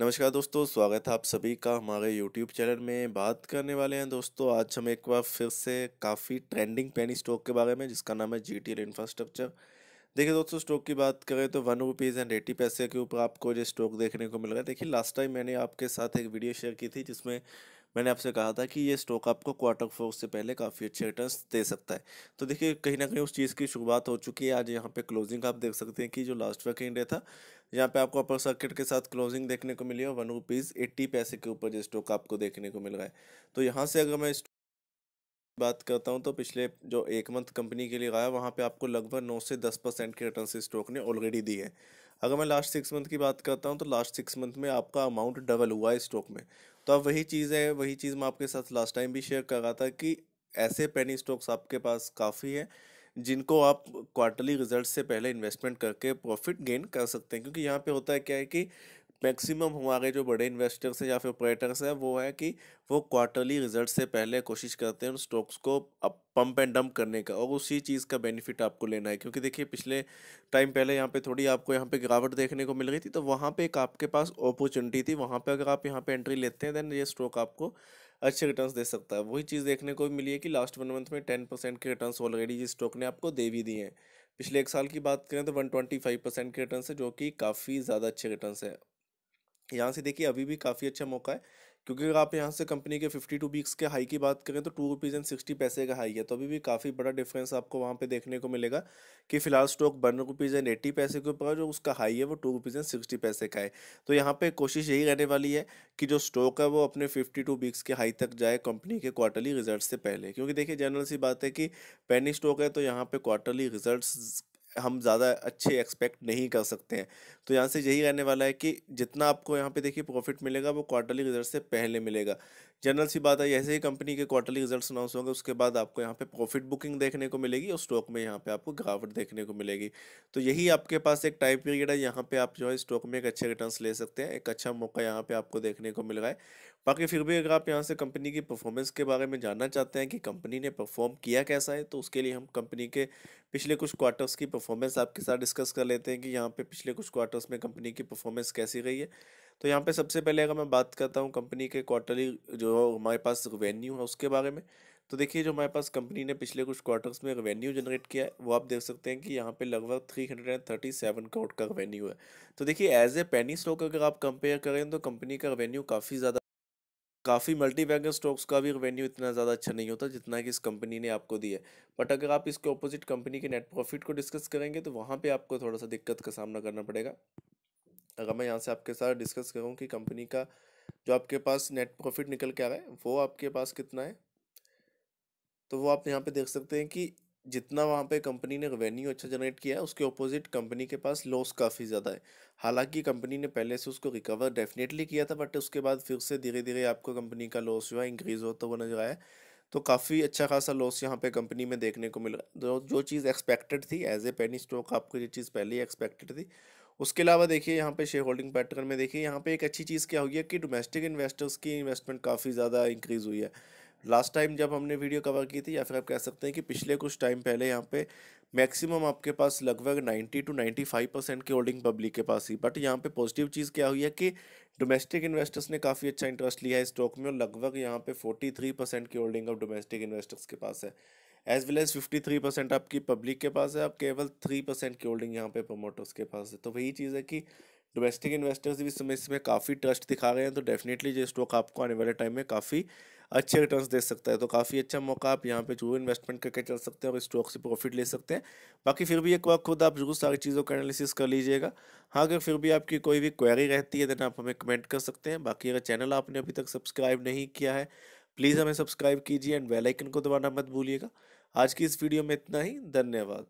नमस्कार दोस्तों स्वागत है आप सभी का हमारे यूट्यूब चैनल में बात करने वाले हैं दोस्तों आज हम एक बार फिर से काफ़ी ट्रेंडिंग पेनी स्टॉक के बारे में जिसका नाम है जी टी एल इंफ्रास्ट्रक्चर देखिए दोस्तों स्टॉक की बात करें तो वन रुपीज़ एंड एटी पैसे के ऊपर आपको जो स्टॉक देखने को मिल रहा है देखिए लास्ट टाइम मैंने आपके साथ एक वीडियो शेयर की थी जिसमें मैंने आपसे कहा था कि ये स्टॉक आपको क्वार्टर फोर से पहले काफ़ी अच्छे रिटर्न दे सकता है तो देखिए कहीं ना कहीं उस चीज़ की शुरुआत हो चुकी है आज यहाँ पे क्लोजिंग आप देख सकते हैं कि जो लास्ट वर्किंग डे था यहाँ पे आपको अपर सर्किट के साथ क्लोजिंग देखने को मिली है वन रुपीज़ एट्टी पैसे के ऊपर जो स्टॉक आपको देखने को मिल रहा है तो यहाँ से अगर मैं बात करता हूँ तो पिछले जो एक मंथ कंपनी के लिए आया वहाँ पे आपको लगभग नौ से दस परसेंट के रिटर्न स्टॉक ने ऑलरेडी दी है अगर मैं लास्ट सिक्स मंथ की बात करता हूँ तो लास्ट सिक्स मंथ में आपका अमाउंट डबल हुआ है स्टॉक में तो अब वही चीज़ है वही चीज़ मैं आपके साथ लास्ट टाइम भी शेयर कर रहा था कि ऐसे पेनी स्टॉक्स आपके पास काफ़ी है जिनको आप क्वार्टरली रिजल्ट से पहले इन्वेस्टमेंट करके प्रॉफिट गेन कर सकते हैं क्योंकि यहाँ पे होता है क्या है कि मैक्सिमम हमारे जो बड़े इन्वेस्टर्स हैं या फिर ऑपरेटर्स हैं वो है कि वो क्वार्टरली रिजल्ट से पहले कोशिश करते हैं उन स्टॉक्स को अप पंप एंड डंप करने का और उसी चीज़ का बेनिफिट आपको लेना है क्योंकि देखिए पिछले टाइम पहले यहाँ पे थोड़ी आपको यहाँ पे गिरावट देखने को मिल रही थी तो वहाँ पे एक आपके पास अपॉर्चुनिटी थी वहाँ पे अगर आप यहाँ पे एंट्री लेते हैं देन ये स्टॉक आपको अच्छे रिटर्न्स दे सकता है वही चीज़ देखने को मिली है कि लास्ट वन मंथ में टेन परसेंट के रिटर्न ऑलरेडी जिस स्टॉक ने आपको दे भी दिए हैं पिछले एक साल की बात करें तो वन ट्वेंटी फाइव परसेंट के रिटर्न है जो कि काफ़ी ज़्यादा अच्छे रिटर्न है यहाँ से देखिए अभी भी काफ़ी अच्छा मौका है क्योंकि अगर आप यहाँ से कंपनी के फिफ्टी टू वीक्स के हाई की बात करें तो टू रुपीज़ एंड सिक्सटी पैसे का हाई है तो अभी भी काफ़ी बड़ा डिफरेंस आपको वहाँ पे देखने को मिलेगा कि फिलहाल stock one rupees and eighty paise के ऊपर जो उसका हाई है वो टू रुपीज़ एंड सिक्सटी पैसे का है तो यहाँ पे कोशिश यही रहने वाली है कि जो स्टॉक है वो अपने फिफ्टी टू वीक्स के हाई तक जाए कंपनी के क्वार्टरली रिजल्ट से पहले क्योंकि देखिए जनरल सी बात है कि पेनी स्टॉक है तो यहाँ पर क्वार्टरली रिजल्ट हम ज़्यादा अच्छे एक्सपेक्ट नहीं कर सकते हैं तो यहाँ से यही रहने वाला है कि जितना आपको यहाँ पे देखिए प्रॉफिट मिलेगा वो क्वार्टरली रिजल्ट से पहले मिलेगा जनरल सी बात है जैसे ही कंपनी के क्वार्टरली रिजल्ट्स अनाउंस होंगे उसके बाद आपको यहाँ पे प्रॉफिट बुकिंग देखने को मिलेगी और स्टॉक में यहाँ पे आपको गिरावट देखने को मिलेगी तो यही आपके पास एक टाइम पीरियड है यहाँ पे आप जो है स्टॉक में एक अच्छे रिटर्न ले सकते हैं एक अच्छा मौका यहाँ पे आपको देखने को मिल रहा है बाकी फिर भी अगर आप यहाँ से कंपनी की परफॉर्मेंस के बारे में जानना चाहते हैं कि कंपनी ने परफॉर्म किया कैसा है तो उसके लिए हम कंपनी के पिछले कुछ क्वार्टर्स की परफॉर्मेंस आपके साथ डिस्कस कर लेते हैं कि यहाँ पर पिछले कुछ क्वार्टर्स में कंपनी की परफॉर्मेंस कैसी रही है तो यहाँ पे सबसे पहले अगर मैं बात करता हूँ कंपनी के क्वार्टरली जो हमारे पास रेवेन्यू है उसके बारे में तो देखिए जो हमारे पास कंपनी ने पिछले कुछ क्वार्टर्स में रेवेन्यू जनरेट किया है वो आप देख सकते हैं कि यहाँ पे लगभग three hundred and thirty seven crore का रेवेन्यू है तो देखिए एज ए पैनी स्टॉक अगर आप कंपेयर करें तो कंपनी का रेवेन्यू काफ़ी ज़्यादा काफ़ी मल्टी वैगर स्टॉक्स का भी रेवेन्यू इतना ज़्यादा अच्छा नहीं होता जितना कि इस कंपनी ने आपको दिया बट अगर आप इसके ऑपोजिट कंपनी के नेट प्रॉफिट को डिस्कस करेंगे तो वहाँ पर आपको थोड़ा सा दिक्कत का सामना करना पड़ेगा अगर मैं यहाँ से आपके साथ डिस्कस करूँ कि कंपनी का जो आपके पास नेट प्रॉफिट निकल के आ रहा है वो आपके पास कितना है तो वो आप यहाँ पे देख सकते हैं कि जितना वहाँ पे कंपनी ने रेवेन्यू अच्छा जनरेट किया है उसके ऑपोजिट कंपनी के पास लॉस काफ़ी ज़्यादा है हालांकि कंपनी ने पहले से उसको रिकवर डेफिनेटली किया था बट उसके बाद फिर से धीरे धीरे आपको कंपनी का लॉस जो है इंक्रीज़ होता हुआ नजर आया तो काफ़ी अच्छा खासा लॉस यहाँ पे कंपनी में देखने को मिल रहा है जो तो जो चीज़ एक्सपेक्टेड थी एज ए पेनी स्टॉक आपको ये चीज़ पहले ही एक्सपेक्टेड थी उसके अलावा देखिए यहाँ पे शेयर होल्डिंग पैटर्न में देखिए यहाँ पे एक अच्छी चीज़ क्या हुई है कि डोमेस्टिक इन्वेस्टर्स की इन्वेस्टमेंट काफ़ी ज़्यादा इंक्रीज़ हुई है लास्ट टाइम जब हमने वीडियो कवर की थी या फिर आप कह सकते हैं कि पिछले कुछ टाइम पहले यहाँ पे मैक्सिमम आपके पास लगभग नाइन्टी टू फाइव परसेंट की होल्डिंग पब्लिक के पास ही बट यहाँ पे पॉजिटिव चीज़ क्या हुई है कि डोमेस्टिक इन्वेस्टर्स ने काफ़ी अच्छा इंटरेस्ट लिया है स्टॉक में और लगभग यहाँ पे फोर्टी परसेंट की होल्डिंग ऑफ डोमेस्टिक इन्वेस्टर्स के पास है as well as fifty three percent आपकी पब्लिक के पास है आप केवल थ्री परसेंट की होल्डिंग यहाँ पे प्रोमोटर्स के पास है तो वही चीज़ है कि डोमेस्टिक इन्वेस्टर्स भी समय इसमें काफ़ी ट्रस्ट दिखा रहे हैं तो डेफिनेटली जो स्टॉक आपको आने वाले टाइम में काफ़ी अच्छे रिटर्न दे सकता है तो काफ़ी अच्छा मौका आप यहाँ पे जो इन्वेस्टमेंट करके चल सकते हैं और इस स्टॉक से प्रॉफिट ले सकते हैं बाकी फिर भी एक बार खुद आप जरूर सारी चीज़ों का एनालिसिस कर लीजिएगा हाँ अगर फिर भी आपकी कोई भी क्वेरी रहती है देन आप हमें कमेंट कर सकते हैं बाकी अगर चैनल आपने अभी तक सब्सक्राइब नहीं किया है प्लीज़ हमें सब्सक्राइब कीजिए एंड बेलाइकन को दबाना मत भूलिएगा आज की इस वीडियो में इतना ही धन्यवाद